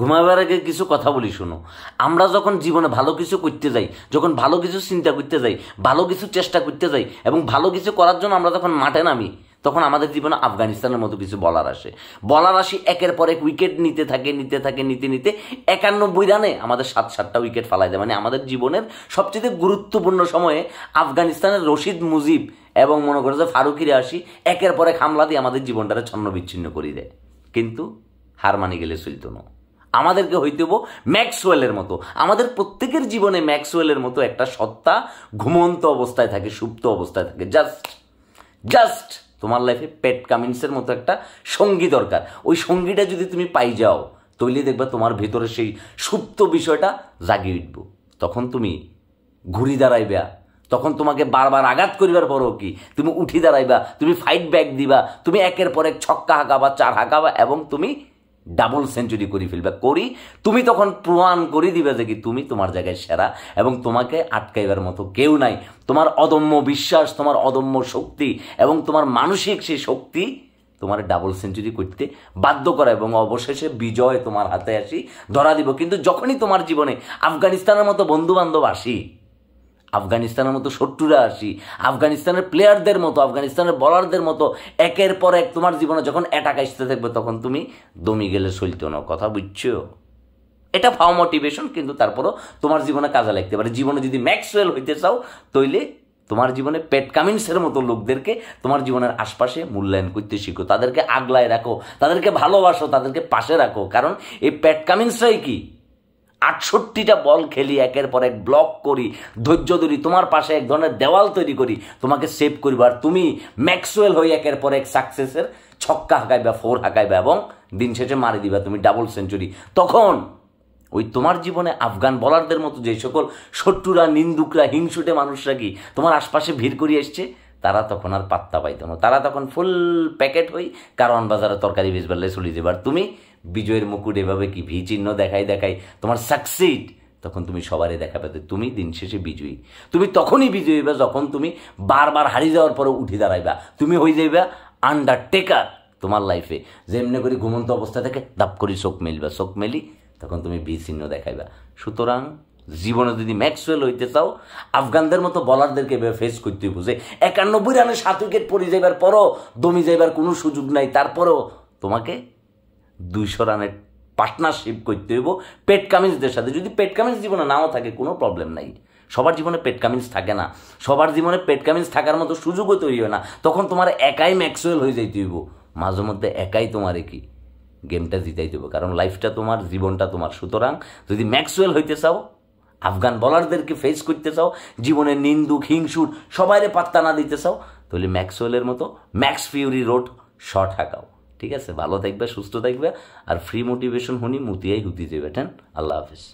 ঘুমাবার আগে কিছু কথা বলি শুনো আমরা যখন জীবনে ভালো কিছু করতে যাই যখন ভালো কিছু চিন্তা করতে যাই ভালো কিছু চেষ্টা করতে যাই এবং ভালো কিছু করার জন্য আমরা যখন মাঠে নামি তখন আমাদের জীবনে আফগানিস্তানের মতো কিছু বলার আসে বলার আসি একের পর এক উইকেট নিতে থাকে নিতে থাকে নিতে নিতে একানব্বই রানে আমাদের সাত সাতটা উইকেট ফালাই দেয় মানে আমাদের জীবনের সবচেয়ে গুরুত্বপূর্ণ সময়ে আফগানিস্তানের রশিদ মুজিব এবং মনে করে যে ফারুকিরে আসি একের পর এক হামলা দিয়ে আমাদের জীবনটাকে ছন্ন বিচ্ছিন্ন করে দেয় কিন্তু হার মানি গেলে চলত আমাদেরকে হইতেব ম্যাক্সওয়েলের মতো আমাদের প্রত্যেকের জীবনে ম্যাক্সওয়েলের মতো একটা সত্তা ঘুমন্ত অবস্থায় থাকে সুপ্ত অবস্থায় থাকে জাস্ট জাস্ট তোমার লাইফে পেট কামিন্সের মতো একটা সঙ্গী দরকার ওই সঙ্গীটা যদি তুমি পাই যাও তৈলে দেখবা তোমার ভেতরে সেই সুপ্ত বিষয়টা জাগিয়ে উঠব তখন তুমি ঘুরি দাঁড়াইবা তখন তোমাকে বারবার আঘাত করিবার পরও কি তুমি উঠি দাঁড়াইবা তুমি ফাইট ব্যাক দিবা তুমি একের পর এক ছক্কা হাঁকাবা চার হাঁকাবা এবং তুমি ডাবল সেঞ্চুরি করে ফেলবে করি তুমি তখন প্রমাণ করি দিবে যে কি তুমি তোমার জায়গায় সেরা এবং তোমাকে আটকাইবার মতো কেউ নাই তোমার অদম্য বিশ্বাস তোমার অদম্য শক্তি এবং তোমার মানসিক সেই শক্তি তোমার ডাবল সেঞ্চুরি করতে বাধ্য করা এবং অবশেষে বিজয় তোমার হাতে আসি ধরা দিব কিন্তু যখনই তোমার জীবনে আফগানিস্তানের মতো বন্ধু বান্ধব আসি আফগানিস্তানের মতো শত্রুরা আসি আফগানিস্তানের প্লেয়ারদের মতো আফগানিস্তানের বলারদের মতো একের পর এক তোমার জীবনে যখন অ্যাটাক আসতে থাকবে তখন তুমি দমি গেলে সইতো না কথা বুঝছো এটা ফাও মোটিভেশন কিন্তু তারপরও তোমার জীবনে কাজে লাগতে পারে জীবনে যদি ম্যাক্সওয়েল হইতে চাও তৈলে তোমার জীবনে পেট কামিনসের মতো লোকদেরকে তোমার জীবনের আশপাশে মূল্যায়ন করতে শিখো তাদেরকে আগলায় রাখো তাদেরকে ভালোবাসো তাদেরকে পাশে রাখো কারণ এই পেট কামিন্সরাই কি আটষট্টিটা বল খেলি একের পর এক ব্লক করি ধৈর্য ধরি তোমার পাশে এক ধরনের দেওয়াল তৈরি করি তোমাকে সেভ করিবার তুমি ম্যাক্সওয়েল হই একের পর এক সাকসেসের ছক্কা হাঁকাইবা ফোর হাঁকাইবা এবং দিন শেষে মারি দিবা তুমি ডাবল সেঞ্চুরি তখন ওই তোমার জীবনে আফগান বলারদের মতো যে সকল শত্রুরা নিন্দুকরা হিংসুটে মানুষরা কি তোমার আশপাশে ভিড় করিয়ে এসছে তারা তখন আর পাত্তা পাইত না তারা তখন ফুল প্যাকেট হই কারণ বাজারে তরকারি বেশ পারলে চলে যাবে আর তুমি বিজয়ের মুকুট এভাবে কি ভি চিহ্ন দেখাই দেখাই তোমার সাকসিড তখন তুমি সবারই দেখা পেতে তুমি দিন শেষে বিজয়ী তুমি তখনই বিজয়ী হইবা যখন তুমি বারবার হারিয়ে যাওয়ার পরে উঠে দাঁড়াইবা তুমি হয়ে যাইবা আন্ডারটেকার তোমার লাইফে যেমনি করে ঘুমন্ত অবস্থা থেকে দাপ করি চোখ মেলবা চোখ মেলি তখন তুমি ভি চিহ্ন দেখাইবা সুতরাং জীবনে যদি ম্যাক্সওয়েল হইতে চাও আফগানদের মতো বলারদেরকে এভাবে ফেস করতে বুঝে একানব্বই রানে সাত উইকেট পড়ে যাইবার পরও দমি যাইবার কোনো সুযোগ নাই তারপরও তোমাকে দুইশো রানের পার্টনারশিপ করতে হইব পেট কামিন্সদের সাথে যদি পেট কামিন্স জীবনে নাও থাকে কোনো প্রবলেম নাই সবার জীবনে পেট কামিন্স থাকে না সবার জীবনে পেট কামিন্স থাকার মতো সুযোগও তৈরি হয় না তখন তোমার একাই ম্যাক্সুয়েল হয়ে যাইতে হইব মাঝে মধ্যে একাই তোমার কি গেমটা জিতাইতে হবে কারণ লাইফটা তোমার জীবনটা তোমার সুতরাং যদি ম্যাক্সুয়েল হইতে চাও আফগান বলারদেরকে ফেস করতে চাও জীবনের নিন্দুক হিংসুর সবাইরে পাত্তা না দিতে চাও তাহলে ম্যাক্সওয়েলের মতো ম্যাক্স ফিউরি রোড শর্ট হাঁকাও ঠিক আছে ভালো থাকবে সুস্থ থাকবে আর ফ্রি মোটিভেশন হনি মুতিয়াই হুতি যাবেন আল্লাহ হাফিজ